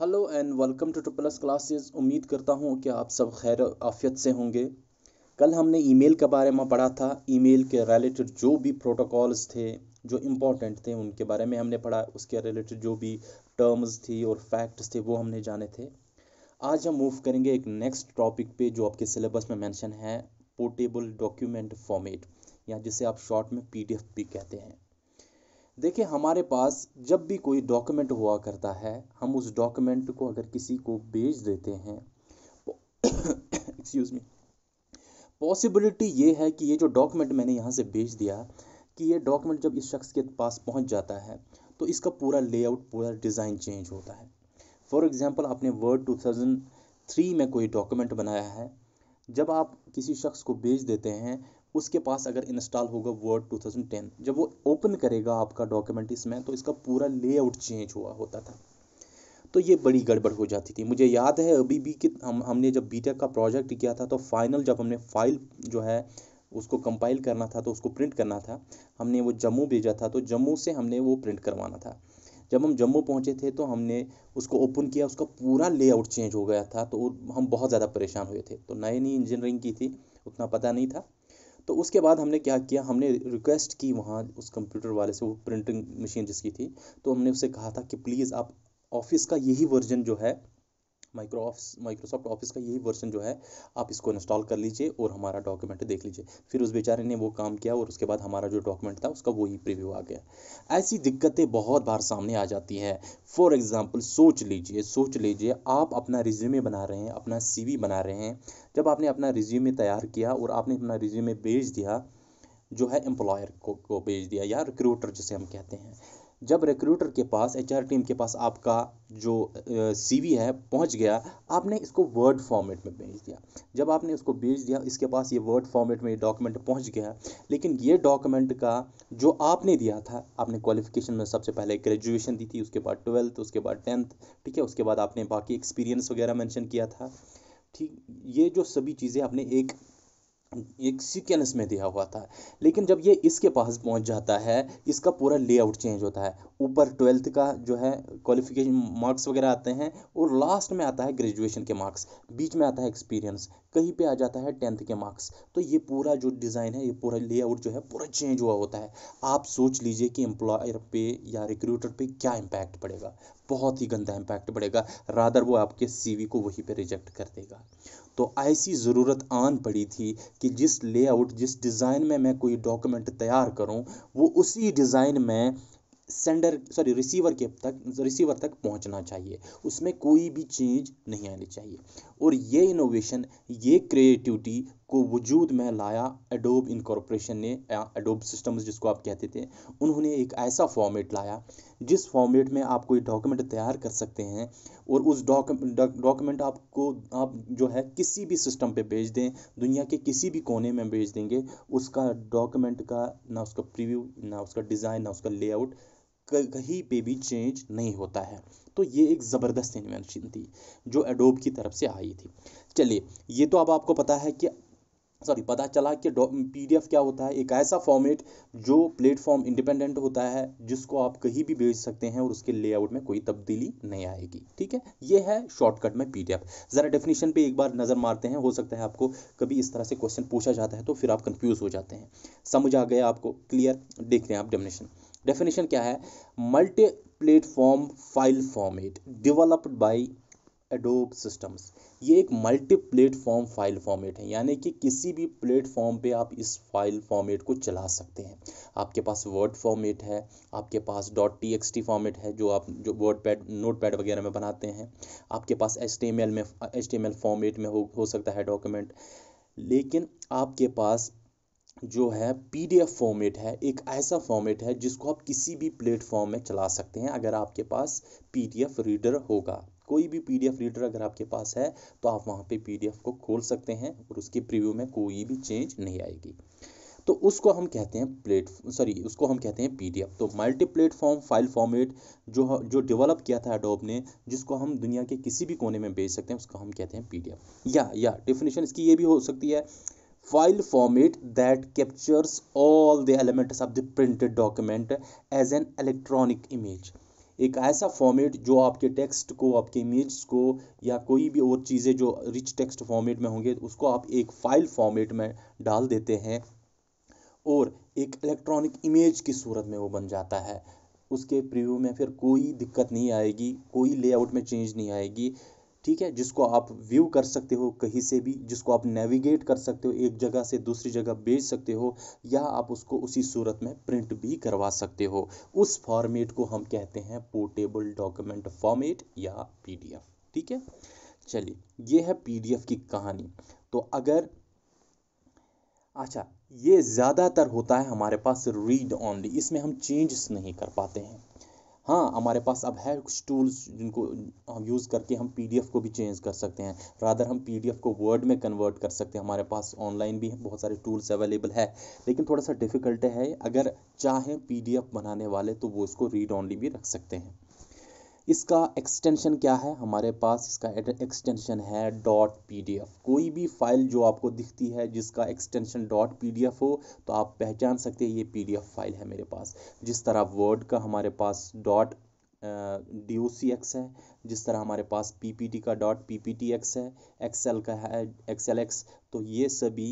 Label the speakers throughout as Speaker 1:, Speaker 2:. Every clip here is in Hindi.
Speaker 1: hello and welcome to two plus classes उम्मीद करता हूँ कि आप सब खैर आफियत से होंगे कल हमने ईमेल के बारे में पढ़ा था ईमेल के रिलेटेड जो भी प्रोटोकॉल्स थे जो इम्पोर्टेंट थे उनके बारे में हमने पढ़ा उसके रिलेटेड जो भी टर्म्स थी और फैक्ट्स थे वो हमने जाने थे आज हम मूव करेंगे एक नेक्स्ट टॉपिक पे जो आपके सिलेबस में मेंशन है पोर्टेबल डॉक्यूमेंट फॉर्मेट या जिसे आप शॉर्ट में पीडीएफ भी कहते हैं देखिए हमारे पास जब भी कोई डॉक्यूमेंट हुआ करता है हम उस डॉक्यूमेंट को अगर किसी को बेच देते हैं एक्सक्यूज़ मी पॉसिबिलिटी ये है कि ये जो डॉक्यूमेंट मैंने यहाँ से बेच दिया कि ये डॉक्यूमेंट जब इस शख्स के पास पहुँच जाता है तो इसका पूरा लेआउट पूरा डिज़ाइन चेंज होता है फॉर एग्ज़ाम्पल आपने वर्ड टू थाउजेंड थ्री में कोई डॉक्यूमेंट बनाया है जब आप किसी शख्स को बेच देते हैं उसके पास अगर इंस्टॉल होगा वर्ड 2010 जब वो ओपन करेगा आपका डॉक्यूमेंट इसमें तो इसका पूरा लेआउट चेंज हुआ होता था तो ये बड़ी गड़बड़ हो जाती थी मुझे याद है अभी भी कि हम हमने जब बीटेक का प्रोजेक्ट किया था तो फाइनल जब हमने फाइल जो है उसको कंपाइल करना था तो उसको प्रिंट करना था हमने वो जम्मू भेजा था तो जम्मू से हमने वो प्रिंट करवाना था जब हम जम्मू पहुंचे थे तो हमने उसको ओपन किया उसका पूरा लेआउट चेंज हो गया था तो हम बहुत ज़्यादा परेशान हुए थे तो नए नई इंजीनियरिंग की थी उतना पता नहीं था तो उसके बाद हमने क्या किया हमने रिक्वेस्ट की वहाँ उस कंप्यूटर वाले से वो प्रिंटिंग मशीन जिसकी थी तो हमने उससे कहा था कि प्लीज़ आप ऑफिस का यही वर्जन जो है माइक्रोसॉफ्ट ऑफिस का यही वर्जन जो है आप इसको इंस्टॉल कर लीजिए और हमारा डॉक्यूमेंट देख लीजिए फिर उस बेचारे ने वो काम किया और उसके बाद हमारा जो डॉक्यूमेंट था उसका वही प्रीव्यू आ गया ऐसी दिक्कतें बहुत बार सामने आ जाती हैं फॉर एग्ज़ाम्पल सोच लीजिए सोच लीजिए आप अपना रिज्यूमे बना रहे हैं अपना सी बना रहे हैं जब आपने अपना रिज्यूमे तैयार किया और आपने अपना रिज्यूमे भेज दिया जो है एम्प्लॉयर को, को भेज दिया या रिक्रूटर जिसे हम कहते हैं जब रिक्रूटर के पास एच टीम के पास आपका जो सी है पहुंच गया आपने इसको वर्ड फॉर्मेट में भेज दिया जब आपने उसको भेज दिया इसके पास ये वर्ड फॉर्मेट में ये डॉक्यूमेंट पहुंच गया लेकिन ये डॉक्यूमेंट का जो आपने दिया था आपने क्वालिफिकेशन में सबसे पहले ग्रेजुएशन दी थी उसके बाद ट्वेल्थ उसके बाद टेंथ ठीक है उसके बाद आपने बाकी एक्सपीरियंस वगैरह मैंशन किया था ठीक ये जो सभी चीज़ें आपने एक एक सीक्वेंस में दिया हुआ था लेकिन जब ये इसके पास पहुंच जाता है इसका पूरा लेआउट चेंज होता है ऊपर ट्वेल्थ का जो है क्वालिफिकेशन मार्क्स वगैरह आते हैं और लास्ट में आता है ग्रेजुएशन के मार्क्स बीच में आता है एक्सपीरियंस कहीं पे आ जाता है टेंथ के मार्क्स तो ये पूरा जो डिज़ाइन है ये पूरा लेआउट जो है पूरा चेंज हुआ होता है आप सोच लीजिए कि एम्प्लॉयर पे या रिक्रूटर पे क्या इम्पैक्ट पड़ेगा बहुत ही गंदा इम्पैक्ट पड़ेगा रादर वो आपके सीवी को वहीं पे रिजेक्ट कर देगा तो ऐसी ज़रूरत आन पड़ी थी कि जिस लेआउट जिस डिज़ाइन में मैं कोई डॉक्यूमेंट तैयार करूं वो उसी डिज़ाइन में सेंडर सॉरी रिसीवर के तक रिसीवर तक पहुंचना चाहिए उसमें कोई भी चेंज नहीं आनी चाहिए और ये इनोवेशन ये क्रिएटिविटी को वजूद में लाया एडोब इनकॉर्पोरेशन ने या एडोब सिस्टम्स जिसको आप कहते थे उन्होंने एक ऐसा फॉर्मेट लाया जिस फॉर्मेट में आप कोई डॉक्यूमेंट तैयार कर सकते हैं और उस डॉक्यूमेंट आपको आप जो है किसी भी सिस्टम पे भेज दें दुनिया के किसी भी कोने में भेज देंगे उसका डॉक्यूमेंट का ना उसका प्रीव्यू ना उसका डिज़ाइन ना उसका लेआउट कहीं पे भी चेंज नहीं होता है तो ये एक ज़बरदस्त इन्वेंशन थी जो एडोब की तरफ से आई थी चलिए ये तो अब आपको पता है कि सॉरी पता चला कि पीडीएफ क्या होता है एक ऐसा फॉर्मेट जो प्लेटफॉर्म इंडिपेंडेंट होता है जिसको आप कहीं भी भेज सकते हैं और उसके लेआउट में कोई तब्दीली नहीं आएगी ठीक है ये है शॉर्टकट में पीडीएफ ज़रा डेफिनेशन पे एक बार नज़र मारते हैं हो सकता है आपको कभी इस तरह से क्वेश्चन पूछा जाता है तो फिर आप कंफ्यूज हो जाते हैं समझ आ गया आपको क्लियर देख रहे हैं आप डेफिनेशन डेफिनेशन क्या है multi platform file format developed by Adobe systems ये एक मल्टी प्लेटफॉर्म फाइल फॉर्मेट है यानी कि किसी भी प्लेटफॉर्म पे आप इस फाइल फॉर्मेट को चला सकते हैं आपके पास वर्ड फॉर्मेट है आपके पास dot T X T format है जो आप जो वर्ड पैड नोट पैड वगैरह में बनाते हैं आपके पास एच एम एल में एच एम एल फॉर्मेट में हो, हो सकता है डॉक्यूमेंट लेकिन आपके पास जो है पी डी एफ फॉर्मेट है एक ऐसा फॉर्मेट है जिसको आप किसी भी प्लेटफॉर्म में चला सकते हैं अगर आपके पास पी डी एफ रीडर होगा कोई भी पीडीएफ रीडर अगर आपके पास है तो आप वहाँ पे पीडीएफ को खोल सकते हैं और उसके प्रीव्यू में कोई भी चेंज नहीं आएगी तो उसको हम कहते हैं प्लेट सॉरी उसको हम कहते हैं पीडीएफ तो मल्टी प्लेटफॉर्म फाइल फॉर्मेट जो जो डेवलप किया था एडोब ने जिसको हम दुनिया के किसी भी कोने में भेज सकते हैं उसको हम कहते हैं पीडीएफ या या डेफिनेशन इसकी ये भी हो सकती है file format that captures all the elements of the printed document as an electronic image एक ऐसा फॉर्मेट जो आपके टेक्स्ट को आपके इमेज को या कोई भी और चीज़ें जो रिच टेक्स्ट फॉर्मेट में होंगे उसको आप एक फ़ाइल फॉर्मेट में डाल देते हैं और एक इलेक्ट्रॉनिक इमेज की सूरत में वो बन जाता है उसके प्रीव्यू में फिर कोई दिक्कत नहीं आएगी कोई लेआउट में चेंज नहीं आएगी ठीक है जिसको आप व्यू कर सकते हो कहीं से भी जिसको आप नेविगेट कर सकते हो एक जगह से दूसरी जगह बेच सकते हो या आप उसको उसी सूरत में प्रिंट भी करवा सकते हो उस फॉर्मेट को हम कहते हैं पोर्टेबल डॉक्यूमेंट फॉर्मेट या पीडीएफ ठीक है चलिए ये है पीडीएफ की कहानी तो अगर अच्छा ये ज़्यादातर होता है हमारे पास रीड ऑनली इसमें हम चेंजेस नहीं कर पाते हैं हाँ हमारे पास अब है कुछ टूल्स जिनको हम यूज़ करके हम पी को भी चेंज कर सकते हैं रादर हम पी को वर्ड में कन्वर्ट कर सकते हैं हमारे पास ऑनलाइन भी बहुत सारे टूल्स अवेलेबल है लेकिन थोड़ा सा डिफ़िकल्ट है अगर चाहें पी बनाने वाले तो वो इसको रीड ऑनली भी रख सकते हैं इसका एक्सटेंशन क्या है हमारे पास इसका एक्सटेंशन है डॉट पी कोई भी फाइल जो आपको दिखती है जिसका एक्सटेंशन डॉट पी हो तो आप पहचान सकते हैं ये पी फाइल है मेरे पास जिस तरह वर्ड का हमारे पास dot D O C X है जिस तरह हमारे पास पी पी टी का dot P P T X है एक्सेल का है एक्सेल एक्स तो ये सभी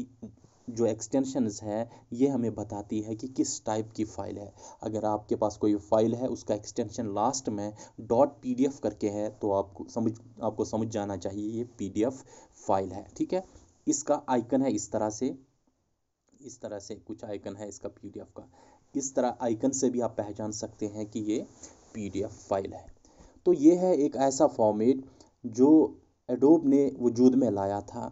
Speaker 1: जो एक्सटेंशंस है ये हमें बताती है कि किस टाइप की फ़ाइल है अगर आपके पास कोई फ़ाइल है उसका एक्सटेंशन लास्ट में डॉट पी करके है तो आपको समझ आपको समझ जाना चाहिए ये पी फाइल है ठीक है इसका आइकन है इस तरह से इस तरह से कुछ आइकन है इसका पी का इस तरह आइकन से भी आप पहचान सकते हैं कि ये पी फाइल है तो ये है एक ऐसा फॉर्मेट जो एडोब ने वजूद में लाया था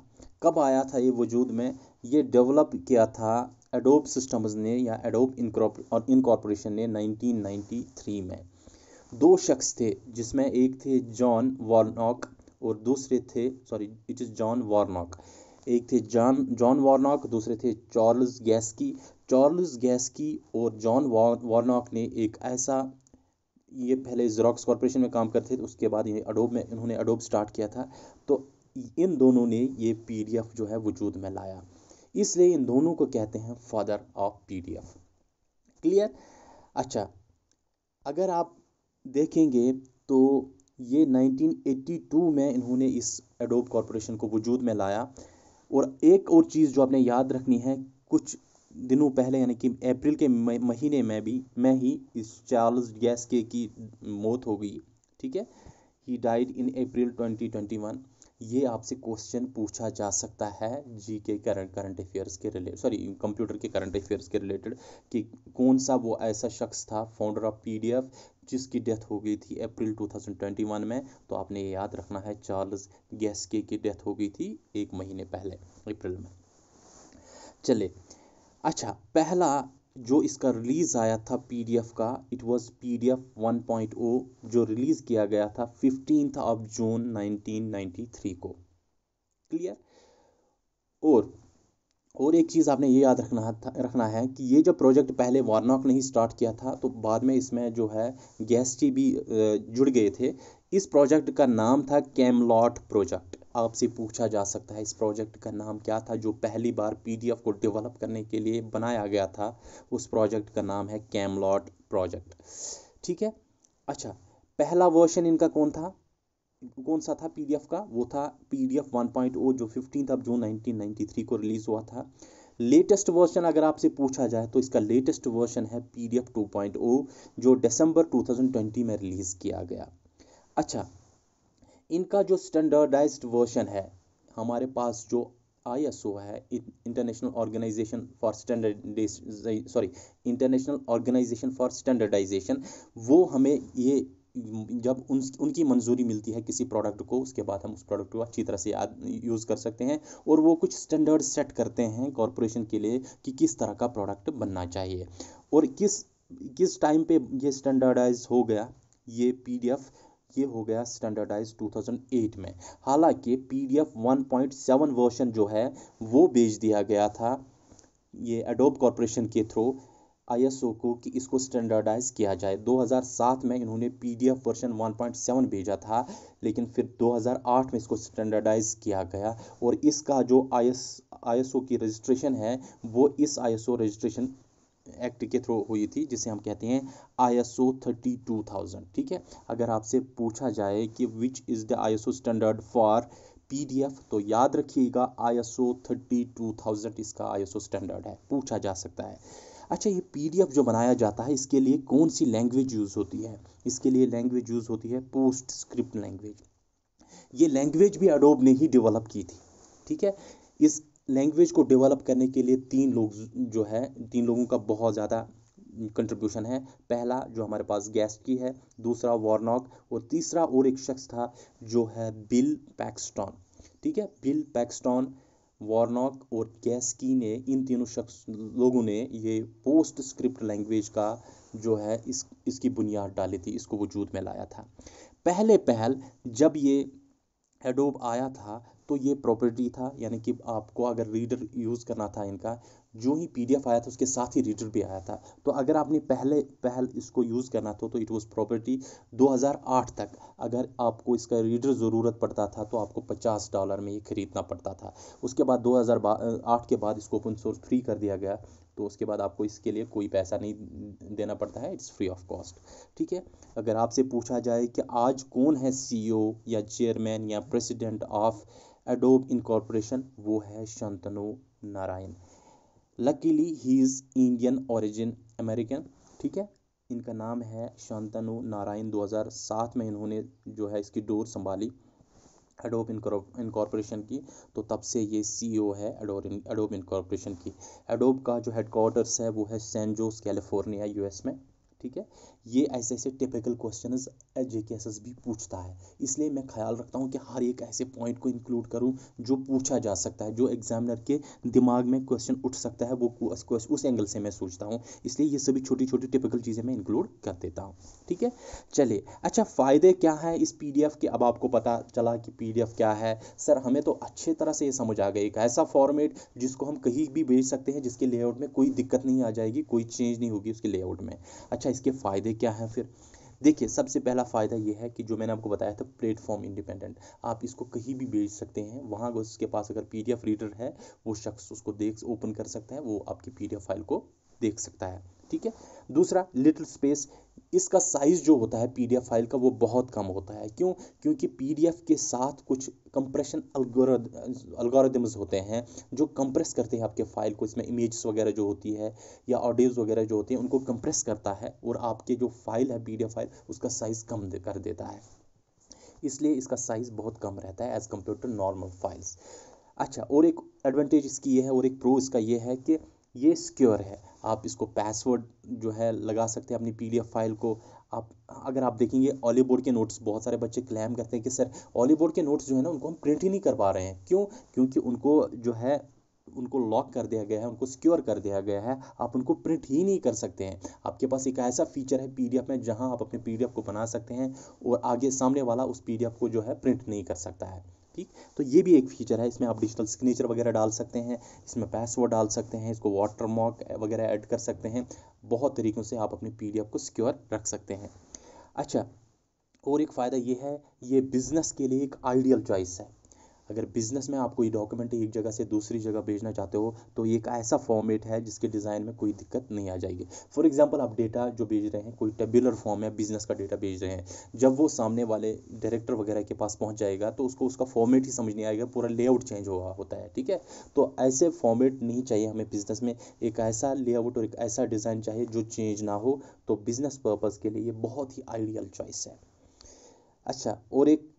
Speaker 1: कब आया था ये वजूद में ये डेवलप किया था एडोब सिस्टम्स ने या एडोब इनकॉर्पोरेशन ने 1993 में दो शख्स थे जिसमें एक थे जॉन वॉर्नॉक और दूसरे थे sorry it is John Warnock एक थे जॉन जॉन वार्नॉक दूसरे थे चार्ल्स गैस्की चार्ल्स गैस्की और जॉन वार्नॉक ने एक ऐसा ये पहले जेरोक्स कॉरपोरेशन में काम करते थे उसके बाद ये अडोब में इन्होंने अडोब स्टार्ट किया था तो इन दोनों ने ये पीडीएफ जो है वजूद में लाया इसलिए इन दोनों को कहते हैं फादर ऑफ पीडीएफ क्लियर अच्छा अगर आप देखेंगे तो ये 1982 में इन्होंने इस एडोब कॉरपोरेशन को वजूद में लाया और एक और चीज़ जो आपने याद रखनी है कुछ दिनों पहले यानी कि अप्रैल के महीने में भी मैं ही इस चार्ल्स गैसके की मौत हो गई ठीक है ही डाइड इन अप्रैल 2021 ये आपसे क्वेश्चन पूछा जा सकता है G K current current affairs के रिलेटेड सॉरी कंप्यूटर के करंट अफेयर्स के रिलेटेड कि कौन सा वो ऐसा शख्स था फाउंडर ऑफ पीडीएफ जिसकी डेथ हो गई थी अप्रैल 2021 में तो आपने ये याद रखना है चार्ल्स गैसके की डेथ हो गई थी एक महीने पहले अप्रैल में चले अच्छा पहला जो इसका रिलीज़ आया था पीडीएफ का इट वाज पीडीएफ 1.0 जो रिलीज़ किया गया था फिफ्टीन ऑफ जून 1993 को क्लियर और और एक चीज़ आपने ये याद रखना था रखना है कि ये जो प्रोजेक्ट पहले वार्नॉक ने ही स्टार्ट किया था तो बाद में इसमें जो है गैस भी जुड़ गए थे इस प्रोजेक्ट का नाम था कैमलॉट प्रोजेक्ट आपसे पूछा जा सकता है इस प्रोजेक्ट का नाम क्या था जो पहली बार पीडीएफ को डेवलप करने के लिए बनाया गया था उस प्रोजेक्ट का नाम है कैमलॉट प्रोजेक्ट ठीक है अच्छा पहला वर्जन इनका कौन था कौन सा था पीडीएफ का वो था पीडीएफ 1.0 जो फिफ्टीन ऑफ जून 1993 को रिलीज हुआ था लेटेस्ट वर्जन अगर आपसे पूछा जाए तो इसका लेटेस्ट वर्जन है पीडीएफ 2.0 जो दिसंबर 2020 में रिलीज़ किया गया अच्छा इनका जो स्टैंडर्डाइज्ड वर्शन है हमारे पास जो आई एस ओ है international organisation for standard sorry international organisation for standardisation वो हमें ये जब उन उनकी मंजूरी मिलती है किसी प्रोडक्ट को उसके बाद हम उस प्रोडक्ट को अच्छी तरह से याद यूज़ कर सकते हैं और वो कुछ स्टैंडर्ड सेट करते हैं कॉरपोरेशन के लिए कि किस तरह का प्रोडक्ट बनना चाहिए और किस किस टाइम पे ये स्टैंडर्डाइज हो गया ये पीडीएफ ये हो गया स्टैंडर्डाइज 2008 में हालांकि पीडीएफ 1.7 वर्शन जो है वो भेज दिया गया था ये एडोब कॉरपोरेशन के थ्रू आईएसओ को कि इसको स्टैंडर्डाइज किया जाए 2007 में इन्होंने पीडीएफ वर्जन 1.7 भेजा था लेकिन फिर 2008 में इसको स्टैंडर्डाइज किया गया और इसका जो आई एस आई एस ओ की रजिस्ट्रेशन है वो इस I S O registration act के थ्रू हुई थी जिसे हम कहते हैं I S O thirty two thousand ठीक है अगर आपसे पूछा जाए कि which is the I S O standard for F तो याद रखिएगा टू थाउजेंड इसका ओ स्टैंडर्ड है पूछा जा सकता है अच्छा ये एफ जो बनाया जाता है इसके लिए कौन सी लैंग्वेज यूज़ होती है इसके लिए लैंग्वेज यूज़ होती है पोस्ट स्क्रिप्ट लैंग्वेज ये लैंग्वेज भी अडोब ने ही डेवलप की थी ठीक है इस लैंग्वेज को डेवलप करने के लिए तीन लोग जो है तीन लोगों का बहुत ज़्यादा कंट्रीब्यूशन है पहला जो हमारे पास की है दूसरा वार्नॉक और तीसरा और एक शख्स था जो है बिल पैक्सटॉन ठीक है बिल पैक्सटॉन वार्नॉक और गैसकी ने इन तीनों शख्स लोगों ने ये पोस्ट स्क्रिप्ट लैंग्वेज का जो है इस इसकी बुनियाद डाली थी इसको वजूद में लाया था पहले पहल जब ये एडोब आया था तो ये प्रॉपर्टी था यानी कि आपको अगर रीडर यूज़ करना था इनका जो ही पी आया था उसके साथ ही रीडर भी आया था तो अगर आपने पहले पहल इसको यूज़ करना था तो इट वॉज़ प्रॉपर्टी 2008 तक अगर आपको इसका रीडर ज़रूरत पड़ता था तो आपको 50 डॉलर में ये ख़रीदना पड़ता था उसके बाद 2008 के बाद इसको ओपन सोर्स फ्री कर दिया गया तो उसके बाद आपको इसके लिए कोई पैसा नहीं देना पड़ता है इट्स फ्री ऑफ कॉस्ट ठीक है अगर आपसे पूछा जाए कि आज कौन है सीईओ e या चेयरमैन या प्रेसिडेंट ऑफ एडोब इनकॉर्पोरेशन वो है Shantanu Narayan luckily he is Indian origin American ठीक है इनका नाम है शांतनु नारायण 2007 में इन्होंने जो है इसकी डोर संभाली एडोब इनकॉर्पोरेशन की तो तब से ये सीईओ e है एडोब इनकॉर्पोरेशन की एडोब का जो हेडकोार्टर्स है वो है सैन जोस कैलिफोर्निया यूएस में ठीक है ये ऐसे ऐसे टिपिकल क्वेश्चन जे के एस एस बी पूछता है इसलिए मैं ख्याल रखता हूँ कि हर एक ऐसे पॉइंट को इंक्लूड करूँ जो पूछा जा सकता है जो एग्जामिनर के दिमाग में क्वेश्चन उठ सकता है वो उस एंगल से मैं सोचता हूँ इसलिए ये सभी छोटी छोटी टिपिकल चीज़ें मैं इंक्लूड कर देता हूँ ठीक है चलिए अच्छा फ़ायदे क्या हैं इस पी के अब आपको पता चला कि पी क्या है सर हमें तो अच्छे तरह से ये समझ आ गई एक ऐसा फॉर्मेट जिसको हम कहीं भी भेज सकते हैं जिसके लेआउट में कोई दिक्कत नहीं आ जाएगी कोई चेंज नहीं होगी उसके लेआउट में अच्छा इसके फ़ायदे क्या है फिर देखिए सबसे पहला फ़ायदा ये है कि जो मैंने आपको बताया था प्लेटफॉर्म इंडिपेंडेंट आप इसको कहीं भी बेच सकते हैं वहाँ उसके पास अगर पी रीडर है वो शख्स उसको देख ओपन कर सकता है वो आपकी पी फाइल को देख सकता है ठीक है दूसरा लिटिल स्पेस इसका साइज़ जो होता है पीडीएफ फाइल का वो बहुत कम होता है क्यों क्योंकि पीडीएफ के साथ कुछ कंप्रेशन अलगोरदम्स होते हैं जो कंप्रेस करते हैं आपके फाइल को इसमें इमेजेस वगैरह जो होती है या ऑडियोज़ वगैरह जो होती हैं उनको कंप्रेस करता है और आपके जो फाइल है पीडीएफ फाइल उसका साइज़ कम दे, कर देता है इसलिए इसका साइज़ बहुत कम रहता है as compare to normal files अच्छा और एक एडवांटेज इसकी ये है और एक प्रो इसका ये है कि ये सिक्योर है आप इसको पासवर्ड जो है लगा सकते हैं अपनी पीडीएफ फाइल को आप अगर आप देखेंगे ऑली बोर्ड के नोट्स बहुत सारे बच्चे क्लैम करते हैं कि सर ऑली बोर्ड के नोट्स जो है ना उनको हम प्रिंट ही नहीं कर पा रहे हैं क्यों क्योंकि उनको जो है उनको लॉक कर दिया गया है उनको सिक्योर कर दिया गया है आप उनको प्रिंट ही नहीं कर सकते हैं आपके पास एक ऐसा फीचर है पीडीएफ में जहां आप अपने पीडीएफ को बना सकते हैं और आगे सामने वाला उस पीडीएफ को जो है प्रिंट नहीं कर सकता है ठीक तो ये भी एक फीचर है इसमें आप डिजिटल सिग्नेचर वगैरह डाल सकते हैं इसमें पासवर्ड डाल सकते हैं इसको वाटर मॉक वगैरह ऐड कर सकते हैं बहुत तरीक़ों से आप अपनी पी को सिक्योर रख सकते हैं अच्छा और एक फ़ायदा ये है ये बिज़नेस के लिए एक आइडियल चॉइस है अगर बिज़नेस में आप कोई डॉक्यूमेंट एक जगह से दूसरी जगह भेजना चाहते हो तो एक ऐसा फॉर्मेट है जिसके डिज़ाइन में कोई दिक्कत नहीं आ जाएगी फॉर एग्जाम्पल आप डेटा जो भेज रहे हैं कोई टेबुलर फॉर्म या बिज़नेस का डेटा भेज रहे हैं जब वो सामने वाले डायरेक्टर वगैरह के पास पहुँच जाएगा तो उसको उसका फॉर्मेट ही समझ नहीं आएगा पूरा लेआउट चेंज हुआ होता है ठीक है तो ऐसे फॉर्मेट नहीं चाहिए हमें बिज़नेस में एक ऐसा लेआउट और एक ऐसा डिज़ाइन चाहिए जो चेंज ना हो तो बिज़नेस पर्पज़ के लिए ये बहुत ही आइडियल चॉइस है अच्छा और एक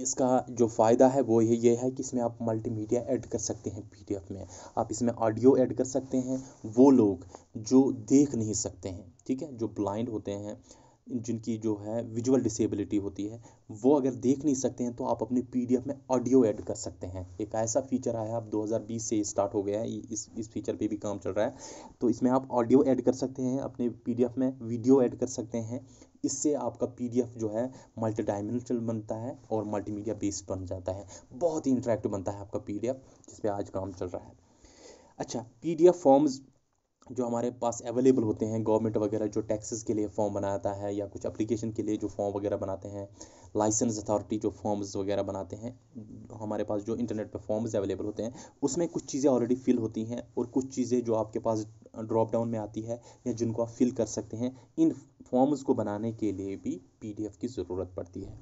Speaker 1: इसका जो फ़ायदा है वो ये ये है कि इसमें आप मल्टीमीडिया ऐड कर सकते हैं पीडीएफ में आप इसमें ऑडियो ऐड कर सकते हैं वो लोग जो देख नहीं सकते हैं ठीक है जो ब्लाइंड होते हैं जिनकी जो है विजुअल डिसेबिलिटी होती है वो अगर देख नहीं सकते हैं तो आप अपने पीडीएफ में ऑडियो ऐड कर सकते हैं एक ऐसा फीचर आया अब 2020 से स्टार्ट हो गया है इस इस फीचर पे भी काम चल रहा है तो इसमें आप ऑडियो ऐड कर सकते हैं अपने पीडीएफ में वीडियो ऐड कर सकते हैं इससे आपका पीडीएफ जो है मल्टी डायमेंशनल बनता है और मल्टीमीडिया बेस्ड बन जाता है बहुत ही इंटरेक्टिव बनता है आपका पीडीएफ जिस पर आज काम चल रहा है अच्छा पीडीएफ फॉर्म्स जो हमारे पास अवेलेबल होते हैं गवर्नमेंट वगैरह जो टैक्सेस के लिए फॉर्म बनाता है या कुछ अप्लीकेशन के लिए जो फॉर्म वगैरह बनाते हैं लाइसेंस अथॉरिटी जो फॉर्म्स वगैरह बनाते हैं हमारे पास जो इंटरनेट पर फॉर्म्स अवेलेबल होते हैं उसमें कुछ चीज़ें ऑलरेडी फिल होती हैं और कुछ चीज़ें जो आपके पास ड्रॉप डाउन में आती है या जिनको आप फिल कर सकते हैं इन फॉर्म्स को बनाने के लिए भी पी की ज़रूरत पड़ती है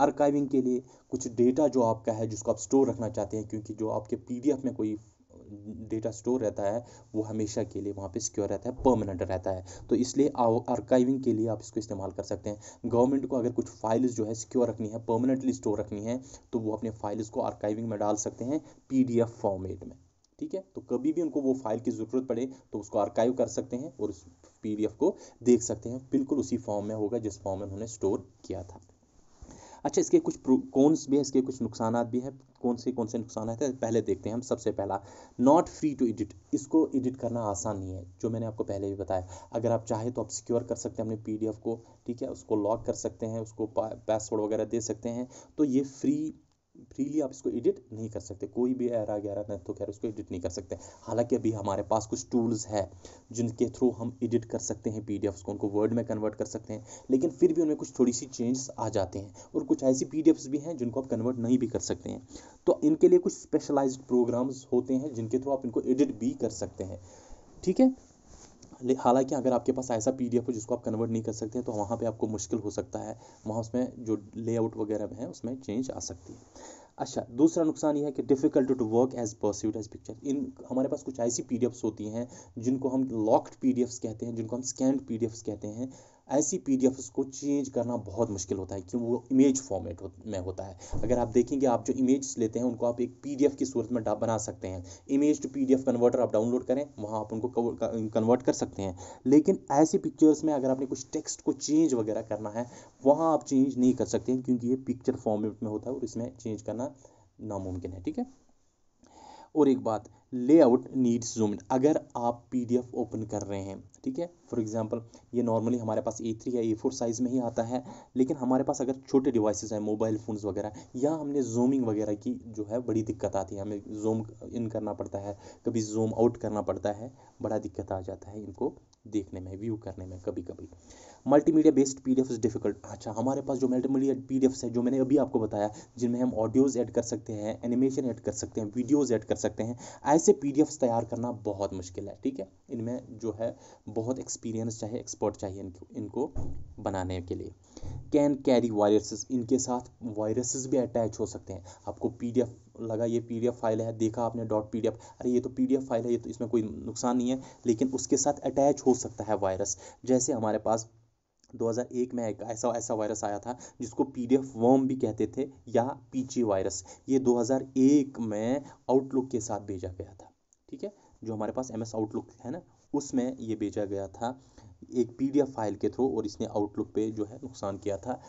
Speaker 1: आर्काइविंग के लिए कुछ डेटा जो आपका है जिसको आप स्टोर रखना चाहते हैं क्योंकि जो आपके पी में कोई डेटा स्टोर रहता है वो हमेशा के लिए वहाँ पे सिक्योर रहता है परमानेंट रहता है तो इसलिए आर्काइविंग के लिए आप इसको इस्तेमाल कर सकते हैं गवर्नमेंट को अगर कुछ फाइल्स जो है सिक्योर रखनी है परमानेंटली स्टोर रखनी है तो वो अपने फाइल्स को आर्काइविंग में डाल सकते हैं पी फॉर्मेट में ठीक है तो कभी भी उनको वो फाइल की ज़रूरत पड़े तो उसको आर्काइव कर सकते हैं और उस पी को देख सकते हैं बिल्कुल उसी फॉर्म में होगा जिस फॉर्म में उन्होंने स्टोर किया था अच्छा इसके कुछ कौनस भी है इसके कुछ नुकसान भी हैं कौन से कौन से नुकसान है तो पहले देखते हैं हम सबसे पहला नॉट फ्री टू एडिट इसको एडिट करना आसान नहीं है जो मैंने आपको पहले भी बताया अगर आप चाहे तो आप सिक्योर कर सकते हैं अपने पी को ठीक है उसको लॉक कर सकते हैं उसको पासवर्ड वगैरह दे सकते हैं तो ये फ्री फ्रीली आप इसको एडिट नहीं कर सकते कोई भी एरा गैरा नहीं तो खैर उसको एडिट नहीं कर सकते हालांकि अभी हमारे पास कुछ टूल्स है जिनके थ्रू हम एडिट कर सकते हैं पी को उनको वर्ड में कन्वर्ट कर सकते हैं लेकिन फिर भी उनमें कुछ थोड़ी सी चेंज आ जाते हैं और कुछ ऐसी पी भी हैं जिनको आप कन्वर्ट नहीं भी कर सकते हैं तो इनके लिए कुछ स्पेशलाइज्ड प्रोग्राम्स होते हैं जिनके थ्रू आप इनको एडिट भी कर सकते हैं ठीक है हालांकि अगर आपके पास ऐसा पी हो जिसको आप कन्वर्ट नहीं कर सकते तो वहाँ पर आपको मुश्किल हो सकता है वहाँ उसमें जो लेआउट वगैरह है उसमें चेंज आ सकती है अच्छा दूसरा नुकसान यह है कि difficult to work as perceived as picture in हमारे पास कुछ ऐसी पी होती हैं जिनको हम लॉक्ड पी कहते हैं जिनको हम स्कैंड पी कहते हैं ऐसी पी को चेंज करना बहुत मुश्किल होता है क्योंकि वो इमेज फॉर्मेट हो, में होता है अगर आप देखेंगे आप जो इमेज लेते हैं उनको आप एक पी की सूरत में बना सकते हैं इमेज टू पी कन्वर्टर आप डाउनलोड करें वहाँ आप उनको कन्वर्ट कर सकते हैं लेकिन ऐसी पिक्चर्स में अगर आपने कुछ टेक्स्ट को चेंज वगैरह करना है वहाँ आप चेंज नहीं कर सकते हैं क्योंकि ये पिक्चर फॉर्मेट में होता है और इसमें चेंज करना नामुमकिन है ठीक है और एक बात लेआउट नीड्स जूम अगर आप पीडीएफ ओपन कर रहे हैं ठीक है फॉर एग्जांपल ये नॉर्मली हमारे पास ए थ्री या ए फोर साइज़ में ही आता है लेकिन हमारे पास अगर छोटे डिवाइसेस हैं मोबाइल फ़ोन्स वगैरह या हमने जूमिंग वगैरह की जो है बड़ी दिक्कत आती है हमें जूम इन करना पड़ता है कभी जूम आउट करना पड़ता है बड़ा दिक्कत आ जाता है इनको देखने में व्यू करने में कभी कभी multimedia based P F is difficult अच्छा हमारे पास जो मल्टीमीडिया एफ है जो मैंने अभी आपको बताया जिनमें हम ऑडियोज़ ऐड कर सकते हैं एनिमेशन ऐड कर सकते हैं वीडियोज़ ऐड कर सकते हैं ऐसे पी डी तैयार करना बहुत मुश्किल है ठीक है इनमें जो है बहुत एक्सपीरियंस चाहिए एक्सपर्ट चाहिए इनको इनको बनाने के लिए कैन कैरी वायरसेस इनके साथ वायरसेस भी अटैच हो सकते हैं आपको पी डी एफ लगा ये पी डी एफ फाइल है देखा आपने डॉट पी डी एफ अरे ये तो पी डी एफ फाइल है ये तो इसमें कोई नुकसान नहीं है लेकिन उसके साथ अटैच हो सकता है वायरस जैसे हमारे पास 2001 में एक ऐसा ऐसा वायरस आया था जिसको पी डी वर्म भी कहते थे या पीची वायरस ये 2001 में आउटलुक के साथ भेजा गया था ठीक है जो हमारे पास एम एस आउटलुक है ना उसमें ये भेजा गया था एक पीडीएफ फाइल के थ्रू और इसने आउटलुक पे जो है नुकसान किया था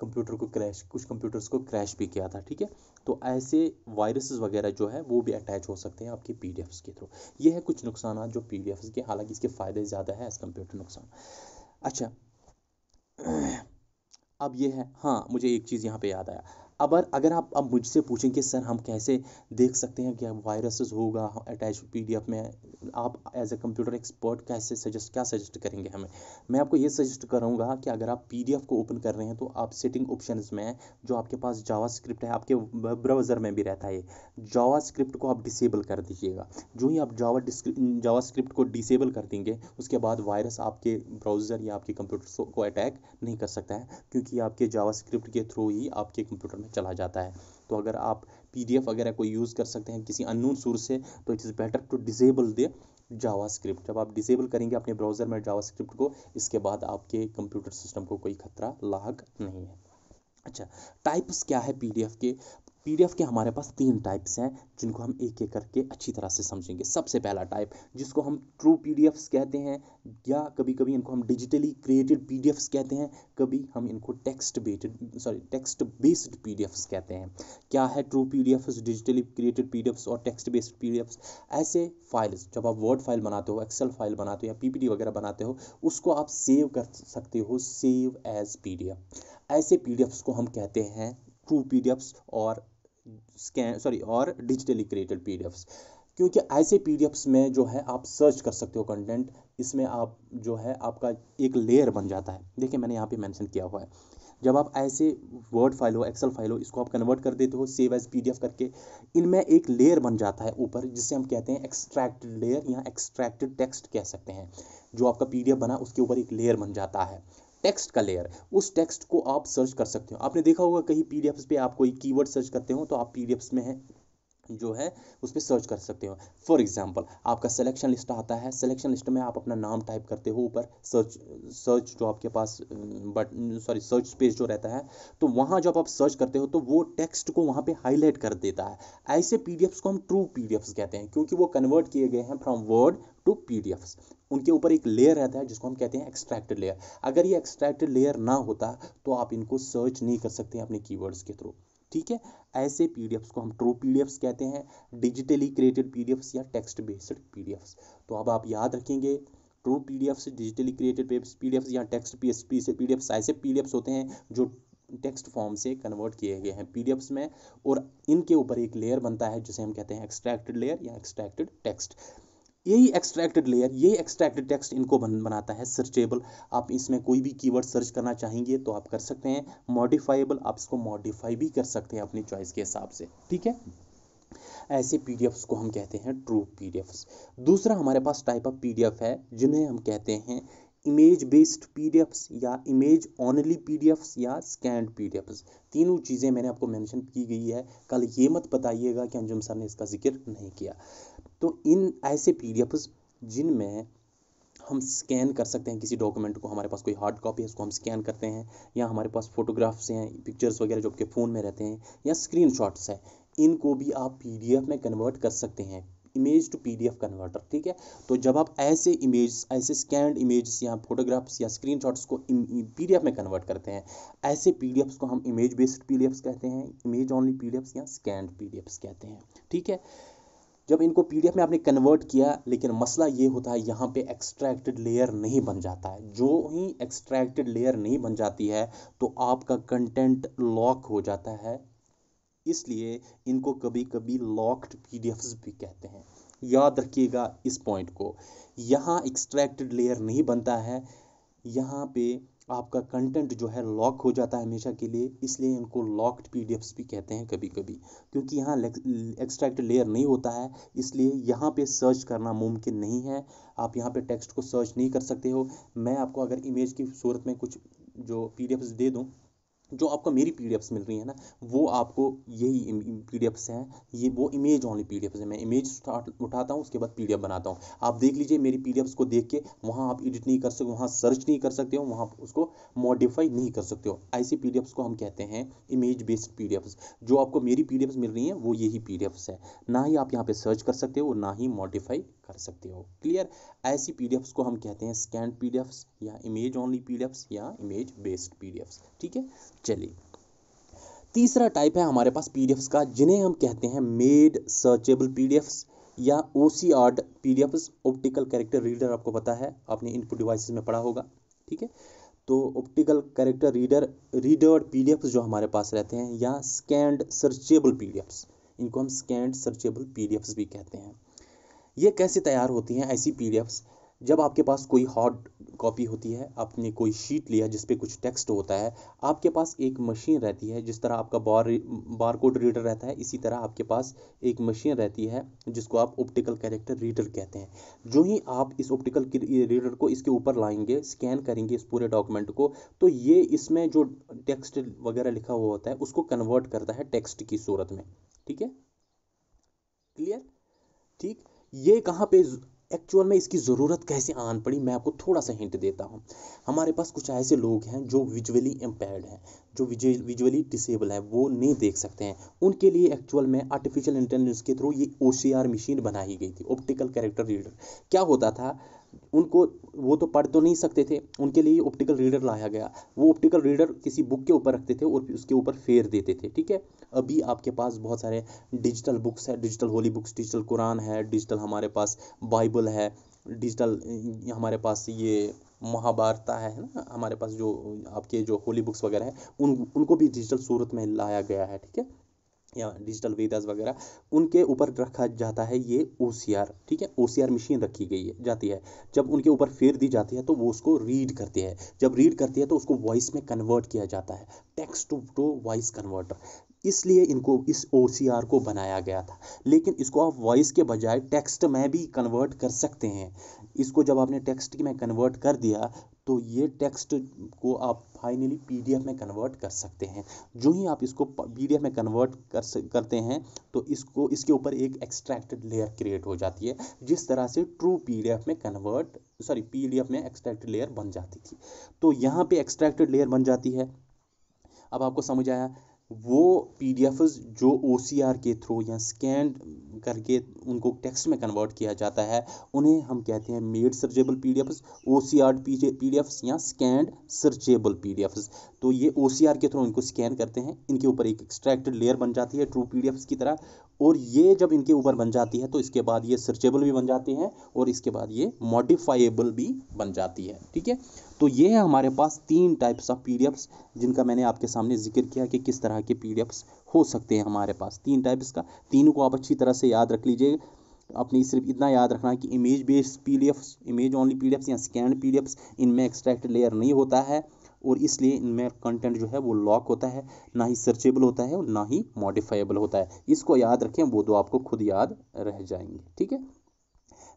Speaker 1: कंप्यूटर को क्रैश कुछ कंप्यूटर्स को क्रैश भी किया था ठीक है तो ऐसे वायरसेस वगैरह जो है वो भी अटैच हो सकते हैं आपके पी के थ्रू ये है कुछ नुकसान जो पी के हालांकि इसके फ़ायदे ज़्यादा है एज़ कम्पेयर टू नुकसान अच्छा अब ये है हाँ मुझे एक चीज़ यहाँ पे याद आया अब अगर आप अब मुझसे पूछें कि सर हम कैसे देख सकते हैं क्या वायरसेस होगा अटैच पीडीएफ में आप एज ए कंप्यूटर एक्सपर्ट कैसे सजेस्ट क्या सजेस्ट करेंगे हमें मैं आपको ये सजेस्ट करूँगा कि अगर आप पी को ओपन कर रहे हैं तो आप सेटिंग ऑप्शन में जो आपके पास जावा स्क्रिप्ट है आपके ब्राउज़र में भी रहता है जावा स्क्रिप्ट को आप डिसेबल कर दीजिएगा जो ही आप जावा जावा स्क्रिप्ट को डिसेबल कर देंगे उसके बाद वायरस आपके ब्राउज़र या आपके कंप्यूटर को अटैक नहीं कर सकता है क्योंकि आपके जावा स्क्रिप्ट के थ्रू ही आपके कंप्यूटर में चला जाता है तो अगर आप पी वगैरह को यूज़ कर सकते हैं किसी अननोन सोर्स से तो it is better to disable JavaScript जब आप डिसेबल करेंगे अपने ब्राउज़र में जावा स्क्रिप्ट को इसके बाद आपके कंप्यूटर सिस्टम को कोई खतरा लाग नहीं है अच्छा टाइप्स क्या है पीडीएफ के पीडीएफ के हमारे पास तीन टाइप्स हैं जिनको हम एक एक करके अच्छी तरह से समझेंगे सबसे पहला टाइप जिसको हम ट्रू पी कहते हैं या कभी कभी इनको हम डिजिटली क्रिएटेड पी कहते हैं कभी हम इनको text bated sorry text based P कहते हैं क्या है true P digitally created P और टेक्स्ट बेस्ड पी ऐसे फाइल्स जब आप वर्ड फाइल बनाते हो एक्सेल फाइल बनाते हो या पी वगैरह बनाते हो उसको आप सेव कर सकते हो सेव एज पी ऐसे पी को हम कहते हैं ट्रू पी और स्कैन सॉरी और डिजिटली क्रिएटेड पी क्योंकि ऐसे पी में जो है आप सर्च कर सकते हो कंटेंट इसमें आप जो है आपका एक लेयर बन जाता है देखिए मैंने यहाँ पे मेंशन किया हुआ है जब आप ऐसे वर्ड फाइल हो एक्सेल फाइल हो इसको आप कन्वर्ट कर देते हो सेव एज पी करके इनमें एक लेयर बन जाता है ऊपर जिसे हम कहते हैं एक्सट्रैक्टेड लेयर या एक्सट्रैक्टेड टेक्स्ट कह सकते हैं जो आपका पी बना उसके ऊपर एक लेयर बन जाता है टेक्स्ट का लेयर उस टेक्स्ट को आप सर्च कर सकते हो आपने देखा होगा कहीं पी पे आप कोई कीवर्ड सर्च करते हो तो आप पी में है जो है उस पर सर्च कर सकते हो फॉर एग्जाम्पल आपका सिलेक्शन लिस्ट आता है सिलेक्शन लिस्ट में आप अपना नाम टाइप करते हो ऊपर सर्च सर्च जो आपके पास बट सॉरी सर्च स्पेस जो रहता है तो वहाँ जब आप सर्च करते हो तो वो टेक्स्ट को वहाँ पे हाईलाइट कर देता है ऐसे पी को हम ट्रू पी कहते हैं क्योंकि वो कन्वर्ट किए गए हैं फ्रॉम वर्ड टू पी उनके ऊपर एक लेयर रहता है जिसको हम कहते हैं एक्सट्रैक्टेड लेयर अगर ये एक्सट्रैक्टेड लेयर ना होता तो आप इनको सर्च नहीं कर सकते अपने कीवर्ड्स के थ्रू ठीक है ऐसे पी को हम ट्रू पी कहते हैं डिजिटली क्रिएटेड पी या टेक्स्ट बेस्ड पी तो अब आप याद रखेंगे ट्रू पी से डिजिटली क्रिएटेड पी या टेक्स्ट पी से पी ऐसे पी होते हैं जो टेक्स्ट फॉर्म से कन्वर्ट किए गए हैं पी में और इनके ऊपर एक लेयर बनता है जिसे हम कहते हैं एक्सट्रैक्टेड लेयर या एक्सट्रैक्टेड टेक्स्ट यही एक्सट्रैक्टेड लेयर यही एक्सट्रैक्टेड टेक्स्ट इनको बन बनाता है सर्चेबल आप इसमें कोई भी कीवर्ड सर्च करना चाहेंगे तो आप कर सकते हैं मॉडिफाइबल आप इसको मॉडिफाई भी कर सकते हैं अपनी चॉइस के हिसाब से ठीक है ऐसे पी को हम कहते हैं ट्रू पी दूसरा हमारे पास टाइप ऑफ पी है जिन्हें हम कहते हैं इमेज बेस्ड पी या इमेज ऑनली पी या स्कैंड पी तीनों चीज़ें मैंने आपको मेंशन की गई है कल ये मत बताइएगा कि अंजुम सर ने इसका जिक्र नहीं किया तो इन ऐसे पी डी जिनमें हम स्कैन कर सकते हैं किसी डॉक्यूमेंट को हमारे पास कोई हार्ड कॉपी है उसको हम स्कैन करते हैं या हमारे पास फोटोग्राफ्स हैं पिक्चर्स वगैरह जो आपके फ़ोन में रहते हैं या स्क्रीन है इनको भी आप पी में कन्वर्ट कर सकते हैं image to P F converter ठीक है तो जब आप ऐसे इमेज ऐसे स्कैंड इमेज या फोटोग्राफ्स या शॉट्स को पी एफ़ में कन्वर्ट करते हैं ऐसे पी पीडीएफ्स को हम इमेज बेस्ड पीडीएफ्स कहते हैं इमेज ऑनली पीडीएफ्स या स्कैंड पीडीएफ्स कहते हैं ठीक है जब इनको पी में आपने कन्वर्ट किया लेकिन मसला ये होता है यहाँ पे एक्सट्रैक्टेड लेयर नहीं बन जाता है जो ही एक्सट्रैक्टेड लेयर नहीं बन जाती है तो आपका कंटेंट लॉक हो जाता है इसलिए इनको कभी कभी लॉक्ड पी भी कहते हैं याद रखिएगा इस पॉइंट को यहाँ एक्सट्रैक्टेड लेयर नहीं बनता है यहाँ पे आपका कंटेंट जो है लॉक हो जाता है हमेशा के लिए इसलिए इनको लॉक्ड पी भी कहते हैं कभी कभी क्योंकि यहाँ एक्सट्रैक्ट लेयर नहीं होता है इसलिए यहाँ पे सर्च करना मुमकिन नहीं है आप यहाँ पे टेक्स्ट को सर्च नहीं कर सकते हो मैं आपको अगर इमेज की सूरत में कुछ जो पी दे दूँ जो आपको मेरी पी मिल रही है ना वो आपको यही पी डी हैं ये वो इमेज ऑनली पी है मैं इमेज उठाता हूँ उसके बाद पी बनाता हूँ आप देख लीजिए मेरी पी को देख के वहाँ आप एडिट नहीं कर सकते वहाँ सर्च नहीं कर सकते हो वहाँ उसको मॉडिफाई नहीं कर सकते हो ऐसी पी को हम कहते हैं इमेज बेस्ड पी जो आपको मेरी पी मिल रही हैं वो यही पी है ना ही आप यहाँ पर सर्च कर सकते हो ना ही मॉडिफाई कर सकते हो क्लियर ऐसी पी को हम कहते हैं स्कैंड पी या इमेज ओनली पी या इमेज बेस्ड पी ठीक है चलिए तीसरा टाइप है हमारे पास पी का जिन्हें हम कहते हैं मेड सर्चेबल पी या O C R'd P optical character reader आपको पता है आपने इनपुट डिवाइसेस में पढ़ा होगा ठीक है तो optical character reader readered P जो हमारे पास रहते हैं या स्कैंड सर्चेबल पी इनको हम स्कैंड सर्चेबल पी भी कहते हैं ये कैसे तैयार होती हैं ऐसी पी जब आपके पास कोई हॉट कॉपी होती है आपने कोई शीट लिया जिस पे कुछ टेक्स्ट होता है आपके पास एक मशीन रहती है जिस तरह आपका बार बार कोड रीडर रहता है इसी तरह आपके पास एक मशीन रहती है जिसको आप ऑप्टिकल कैरेक्टर रीडर कहते हैं जो ही आप इस ऑप्टिकल रीडर को इसके ऊपर लाएंगे स्कैन करेंगे इस पूरे डॉक्यूमेंट को तो ये इसमें जो टेक्स्ट वगैरह लिखा हुआ होता है उसको कन्वर्ट करता है टेक्स्ट की सूरत में ठीक है क्लियर ठीक ये कहाँ पे एक्चुअल में इसकी ज़रूरत कैसे आन पड़ी मैं आपको थोड़ा सा हिंट देता हूँ हमारे पास कुछ ऐसे लोग हैं जो विजुअली एम्पेयर्ड हैं जो विजुअली डिसेबल हैं वो नहीं देख सकते हैं उनके लिए एक्चुअल में आर्टिफिशियल इंटेलिजेंस के थ्रू ये ओ मशीन बनाई गई थी ऑप्टिकल कैरेक्टर रीडर क्या होता था उनको वो तो पढ़ तो नहीं सकते थे उनके लिए ऑप्टिकल रीडर लाया गया वो ऑप्टिकल रीडर किसी बुक के ऊपर रखते थे और उसके ऊपर फेर देते थे ठीक है अभी आपके पास बहुत सारे डिजिटल बुक्स है digital holy books digital Quran है डिजिटल हमारे पास बाइबल है डिजिटल हमारे पास ये महाभारत है ना हमारे पास जो आपके जो होली बुक्स वगैरह हैं उन उनको भी डिजिटल सूरत में लाया गया है ठीक है या डिजिटल वेदास वगैरह उनके ऊपर रखा जाता है ये ओ ठीक है ओ मशीन रखी गई है जाती है जब उनके ऊपर फेर दी जाती है तो वो उसको रीड करती है जब रीड करती है तो उसको वॉइस में कन्वर्ट किया जाता है टेक्स्ट टू वॉइस कन्वर्टर इसलिए इनको इस ओ को बनाया गया था लेकिन इसको आप वॉइस के बजाय टेक्स्ट में भी कन्वर्ट कर सकते हैं इसको जब आपने टेक्स्ट में कन्वर्ट कर दिया तो ये टेक्स्ट को आप फाइनली पीडीएफ में कन्वर्ट कर सकते हैं जो ही आप इसको पीडीएफ में कन्वर्ट कर करते हैं तो इसको इसके ऊपर एक एक्सट्रैक्टेड लेयर क्रिएट हो जाती है जिस तरह से ट्रू पीडीएफ में कन्वर्ट सॉरी पीडीएफ में एक्सट्रैक्टेड लेयर बन जाती थी तो यहाँ पे एक्सट्रैक्टेड लेयर बन जाती है अब आपको समझ आया वो पी डी जो ओ सी आर के थ्रू या स्कैन करके उनको टेक्स्ट में कन्वर्ट किया जाता है उन्हें हम कहते हैं made searchable P D O C R P D या स्कैंड सर्चेबल पी डी तो ये ओ सी आर के थ्रू इनको स्कैन करते हैं इनके ऊपर एक एक्सट्रैक्टेड लेयर बन जाती है ट्रू पी डी की तरह और ये जब इनके ऊपर बन जाती है तो इसके बाद ये सर्चेबल भी बन जाते हैं और इसके बाद ये मॉडिफाइबल भी बन जाती है ठीक है तो ये है हमारे पास तीन टाइप्स ऑफ पी जिनका मैंने आपके सामने जिक्र किया कि किस तरह के पी हो सकते हैं हमारे पास तीन टाइप्स का तीनों को आप अच्छी तरह से याद रख लीजिए अपनी सिर्फ इतना याद रखना है कि image based P image only P या स्कैंड पी इनमें एक्सट्रैक्ट लेयर नहीं होता है और इसलिए इनमें कंटेंट जो है वो लॉक होता है ना ही सर्चेबल होता है और ना ही मॉडिफाइबल होता है इसको याद रखें वो दो आपको खुद याद रह जाएंगे ठीक है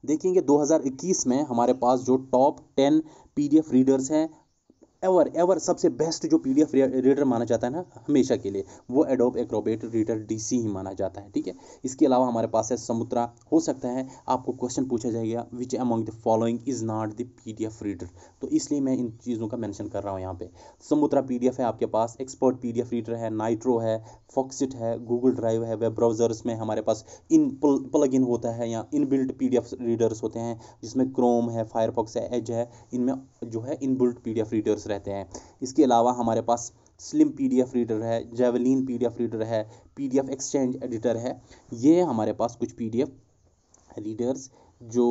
Speaker 1: देखेंगे 2021 में हमारे पास जो टॉप टेन पीडीएफ रीडर्स हैं एवर एवर सबसे बेस्ट जो पी रीडर माना जाता है ना हमेशा के लिए वो एडोब एक्रोबेट रीडर सी ही माना जाता है ठीक है इसके अलावा हमारे पास है समुद्रा हो सकता है आपको क्वेश्चन पूछा जाएगा which among the following is not the P D reader तो इसलिए मैं इन चीज़ों का मैंशन कर रहा हूँ यहाँ पे समुद्रा पी है आपके पास एक्सपर्ट पी डी रीडर है नाइट्रो है फॉक्सिट है गूगल ड्राइव है वेब ब्राउज़र्स में हमारे पास इन प्लग इन होता है या इन बिल्ट पी रीडर्स होते हैं जिसमें क्रोम है फायरफॉक्स है एज है इनमें जो है इन बिल्ट पी रीडर्स रहते हैं इसके अलावा हमारे पास स्लिम एफ रीडर है जेवलिन एफ रीडर है एफ एक्सचेंज एडिटर है ये हमारे पास कुछ एफ रीडर्स जो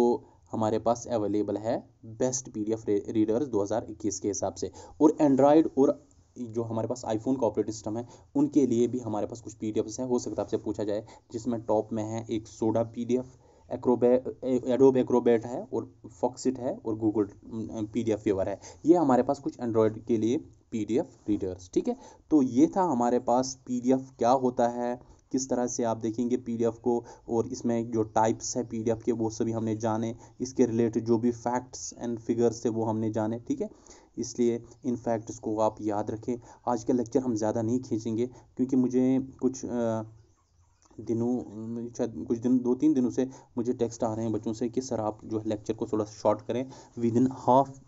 Speaker 1: हमारे पास अवेलेबल है बेस्ट पी एफ रीडर्स 2021 के हिसाब से और एंड्रॉयड और जो हमारे पास आईफोन का ऑपरेटिंग सिस्टम है उनके लिए भी हमारे पास कुछ पी हैं हो सकता है आपसे पूछा जाए जिसमें टॉप में है एक Soda P Acrobat Adobe Acrobat है और फॉक्सिट है और Google P D F viewer है ये हमारे पास कुछ एंड्रॉयड के लिए पी डी एफ रीडर्स ठीक है तो ये था हमारे पास पी डी एफ क्या होता है किस तरह से आप देखेंगे पीडीएफ को और इसमें जो टाइप्स है पीडीएफ के वो सभी हमने जाने इसके रिलेटेड जो भी फैक्ट्स एंड फिगर्स थे वो हमने जाने ठीक है इसलिए इन फैक्ट्स को आप याद रखें आज का लेक्चर हम ज़्यादा नहीं खींचेंगे क्योंकि मुझे कुछ आ, दिनों शायद कुछ दिन दो तीन दिनों से मुझे टेक्स्ट आ रहे हैं बच्चों से कि सर आप जो है लेक्चर को थोड़ा शॉर्ट करें within half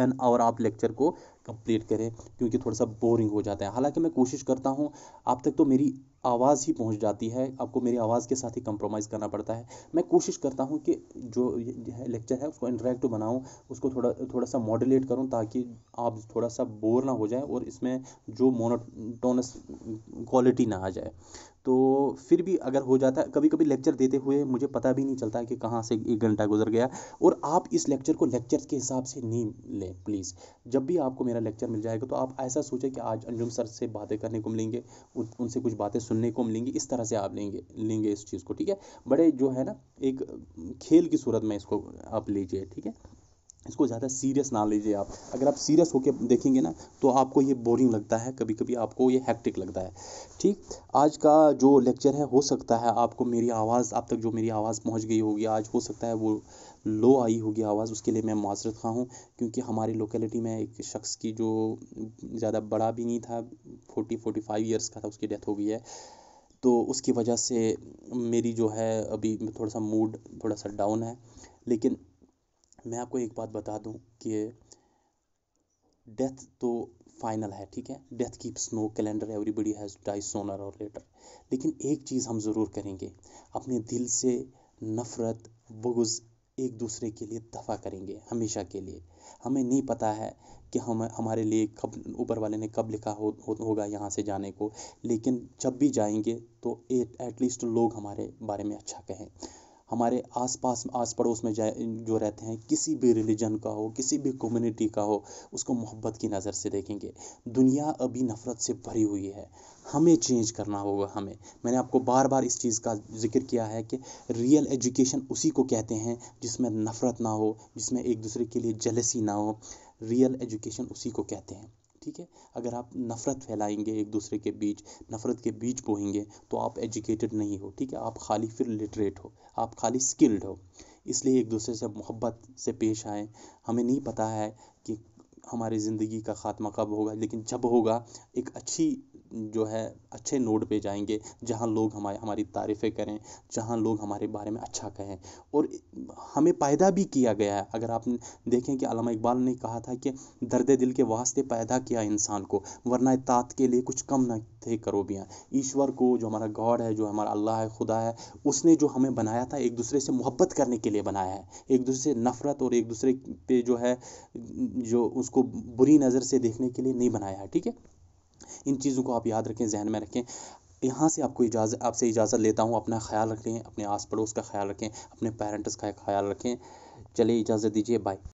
Speaker 1: an hour आप लेक्चर को कंप्लीट करें क्योंकि थोड़ा सा बोरिंग हो जाता है हालांकि मैं कोशिश करता हूँ आप तक तो मेरी आवाज़ ही पहुँच जाती है आपको मेरी आवाज़ के साथ ही कंप्रोमाइज़ करना पड़ता है मैं कोशिश करता हूँ कि जो है लेक्चर है उसको इंटरेक्टिव बनाऊँ उसको थोड़ा थोड़ा सा मॉडलेट करूँ ताकि आप थोड़ा सा बोर ना हो जाए और इसमें जो मोनोटोनस क्वालिटी ना आ जाए तो फिर भी अगर हो जाता है कभी कभी लेक्चर देते हुए मुझे पता भी नहीं चलता कि कहाँ से एक घंटा गुजर गया और आप इस लेक्चर को लेक्चर के हिसाब से नहीं लें प्लीज़ जब भी आपको मेरा लेक्चर मिल जाएगा तो आप ऐसा सोचें कि आज अंजुम सर से बातें करने को मिलेंगे उनसे कुछ बातें सुनने को मिलेंगी इस तरह से आप लेंगे लेंगे इस चीज़ को ठीक है बड़े जो है ना एक खेल की सूरत में इसको आप लीजिए ठीक है इसको ज़्यादा सीरियस ना लीजिए आप अगर आप सीरियस होकर देखेंगे ना तो आपको ये बोरिंग लगता है कभी कभी आपको ये हैक्टिक लगता है ठीक आज का जो लेक्चर है हो सकता है आपको मेरी आवाज़ आप तक जो मेरी आवाज़ पहुंच गई होगी आज हो सकता है वो लो आई होगी आवाज़ उसके लिए मैं माजरत खा हूँ क्योंकि हमारी लोकेलिटी में एक शख्स की जो ज़्यादा बड़ा भी नहीं था फोर्टी फोर्टी फाइव ईयर्स का था उसकी डेथ हो गई है तो उसकी वजह से मेरी जो है अभी थोड़ा सा मूड थोड़ा सा डाउन है लेकिन मैं आपको एक बात बता दूं कि डेथ तो फाइनल है ठीक है death keeps no calendar everybody has die sooner और लेटर लेकिन एक चीज़ हम ज़रूर करेंगे अपने दिल से नफ़रत बुगज़ एक दूसरे के लिए दफ़ा करेंगे हमेशा के लिए हमें नहीं पता है कि हम हमारे लिए कब ऊपर वाले ने कब लिखा हो, हो होगा यहाँ से जाने को लेकिन जब भी जाएंगे तो एटलीस्ट लोग हमारे बारे में अच्छा कहें हमारे आस पास आस पड़ोस में जाए जो रहते हैं किसी भी रिलीजन का हो किसी भी कम्युनिटी का हो उसको मोहब्बत की नज़र से देखेंगे दुनिया अभी नफ़रत से भरी हुई है हमें चेंज करना होगा हमें मैंने आपको बार बार इस चीज़ का जिक्र किया है कि रियल एजुकेशन उसी को कहते हैं जिसमें नफ़रत ना हो जिसमें एक दूसरे के लिए जलसी ना हो रियल एजुकेशन उसी को कहते हैं ठीक है अगर आप नफ़रत फैलाएंगे एक दूसरे के बीच नफ़रत के बीच बोएंगे तो आप एजुकेटेड नहीं हो ठीक है आप खाली फिर लिटरेट हो आप खाली स्किल्ड हो इसलिए एक दूसरे से मोहब्बत से पेश आए हमें नहीं पता है कि हमारी ज़िंदगी का ख़ात्मा कब होगा लेकिन जब होगा एक अच्छी जो है अच्छे नोड पे जाएंगे जहाँ लोग हमारे हमारी तारीफ़ें करें जहाँ लोग हमारे बारे में अच्छा कहें और हमें पैदा भी किया गया है अगर आप देखें कि अलामा इकबाल ने कहा था कि दर्द दिल के वास्ते पैदा किया इंसान को वरना तात के लिए कुछ कम न थे करो ईश्वर को जो हमारा गॉड है जो हमारा अल्लाह है खुदा है उसने जो हमें बनाया था एक दूसरे से मोहब्बत करने के लिए बनाया है एक दूसरे से नफ़रत और एक दूसरे पे जो है जो उसको बुरी नज़र से देखने के लिए नहीं बनाया है ठीक है इन चीज़ों को आप याद रखें जहन में रखें यहाँ से आपको इजाज़त आपसे इजाज़त लेता हूँ अपना ख्याल रखें अपने आस पड़ोस का ख्याल रखें अपने पेरेंट्स का ख्याल रखें चलिए इजाज़त दीजिए बाय